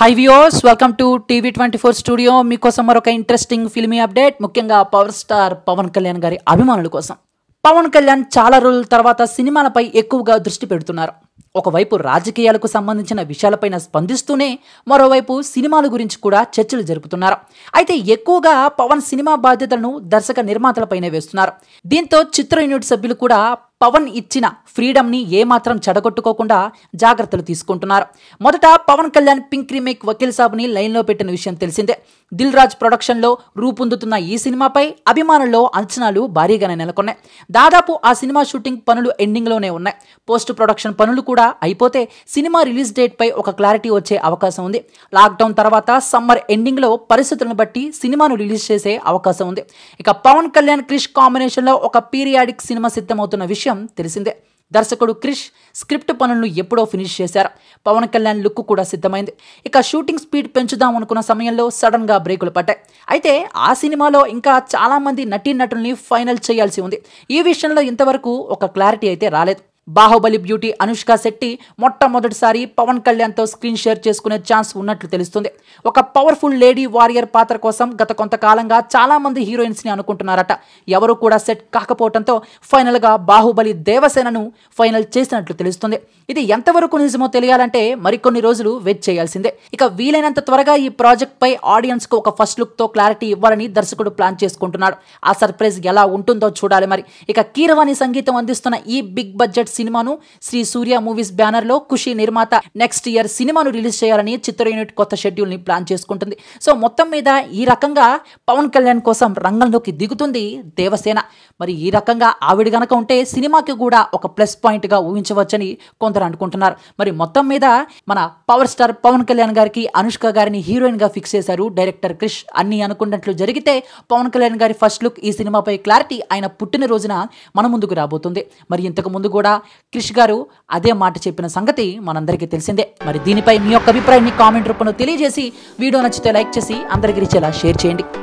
high viewers welcome to TV twenty four studio మీకోసం మరొక interesting filmy update ముఖ్యంగా power star Pawan Kalyan గారి అభిమానుల కోసం పవన్ కళ్యాణ్ చాలా రోజుల తర్వాత సినిమాలపై ఎక్కువగా దృష్టి పెడుతున్నారు ఒకవైపు రాజకీయాలకు సంబంధించిన విషయాలపైన స్పందిస్తూనే మరోవైపు సినిమాల గురించి కూడా చర్చలు జరుపుతున్నారు అయితే ఎక్కువగా పవన్ సినిమా బాధ్యతలను దర్శక నిర్మాతలపైనే వేస్తున్నారు దీంతో చిత్ర యూనిట్ సభ్యులు కూడా పవన్ ఇచ్చిన ఫ్రీడమ్ని ఏమాత్రం చెడగొట్టుకోకుండా జాగ్రత్తలు తీసుకుంటున్నారు మొదట పవన్ కళ్యాణ్ పింక్ రీమేక్ వకీల్ సాబ్ని లైన్లో పెట్టిన విషయం తెలిసిందే దిల్ రాజ్ ప్రొడక్షన్లో రూపొందుతున్న ఈ సినిమాపై అభిమానుల్లో అంచనాలు భారీగానే నెలకొన్నాయి దాదాపు ఆ సినిమా షూటింగ్ పనులు ఎండింగ్లోనే ఉన్నాయి పోస్ట్ ప్రొడక్షన్ పనులు కూడా అయిపోతే సినిమా రిలీజ్ డేట్పై ఒక క్లారిటీ వచ్చే అవకాశం ఉంది లాక్డౌన్ తర్వాత సమ్మర్ ఎండింగ్లో పరిస్థితులను బట్టి సినిమాను రిలీజ్ చేసే అవకాశం ఉంది ఇక పవన్ కళ్యాణ్ క్రిష్ కాంబినేషన్లో ఒక పీరియాడిక్ సినిమా సిద్ధమవుతున్న విషయం విషయం తెలిసిందే దర్శకుడు క్రిష్ స్క్రిప్ట్ పనులను ఎప్పుడో ఫినిష్ చేశారు పవన్ కళ్యాణ్ లుక్ కూడా సిద్ధమైంది ఇక షూటింగ్ స్పీడ్ పెంచుదాం అనుకున్న సమయంలో సడన్గా బ్రేకులు పడ్డాయి అయితే ఆ సినిమాలో ఇంకా చాలామంది నటుల్ని ఫైనల్ చేయాల్సి ఉంది ఈ విషయంలో ఇంతవరకు ఒక క్లారిటీ అయితే రాలేదు బాహుబలి బ్యూటీ అనుష్క శెట్టి మొట్టమొదటిసారి పవన్ కళ్యాణ్తో స్క్రీన్ షేర్ చేసుకునే ఛాన్స్ ఉన్నట్లు తెలుస్తుంది ఒక పవర్ఫుల్ లేడీ వారియర్ పాత్ర కోసం గత కొంతకాలంగా చాలామంది హీరోయిన్స్ని అనుకుంటున్నారట ఎవరు కూడా సెట్ కాకపోవడంతో ఫైనల్గా బాహుబలి దేవసేనను ఫైనల్ చేసినట్లు తెలుస్తుంది ఇది ఎంతవరకు నిజమో తెలియాలంటే మరికొన్ని రోజులు వెయిట్ చేయాల్సిందే ఇక వీలైనంత త్వరగా ఈ ప్రాజెక్ట్పై ఆడియన్స్కు ఒక ఫస్ట్ లుక్తో క్లారిటీ ఇవ్వాలని దర్శకుడు ప్లాన్ చేసుకుంటున్నాడు ఆ సర్ప్రైజ్ ఎలా ఉంటుందో చూడాలి మరి ఇక కీరవాణి సంగీతం అందిస్తున్న ఈ బిగ్ బడ్జెట్ సినిమాను శ్రీ సూర్య మూవీస్ బ్యానర్ లో ఖుషి నిర్మాత నెక్స్ట్ ఇయర్ సినిమాను రిలీజ్ చేయాలని చిత్ర యూనిట్ కొత్త షెడ్యూల్ని ప్లాన్ చేసుకుంటుంది సో మొత్తం మీద ఈ రకంగా పవన్ కళ్యాణ్ కోసం రంగంలోకి దిగుతుంది దేవసేన మరి ఈ రకంగా ఆవిడ గనక ఉంటే సినిమాకి కూడా ఒక ప్లస్ పాయింట్గా ఊహించవచ్చని కొందరు అనుకుంటున్నారు మరి మొత్తం మీద మన పవర్ స్టార్ పవన్ కళ్యాణ్ గారికి అనుష్క గారిని హీరోయిన్ గా ఫిక్స్ చేశారు డైరెక్టర్ క్రిష్ అన్ని అనుకున్నట్లు జరిగితే పవన్ కళ్యాణ్ గారి ఫస్ట్ లుక్ ఈ సినిమాపై క్లారిటీ ఆయన పుట్టినరోజున మన ముందుకు రాబోతుంది మరి ఇంతకు ముందు కూడా క్రిష్ గారు అదే మాట చెప్పిన సంగతి మనందరికీ తెలిసిందే మరి దీనిపై మీ యొక్క అభిప్రాయాన్ని కామెంట్ రూపంలో తెలియజేసి వీడియో నచ్చితే లైక్ చేసి అందరికీ రీచేలా షేర్ చేయండి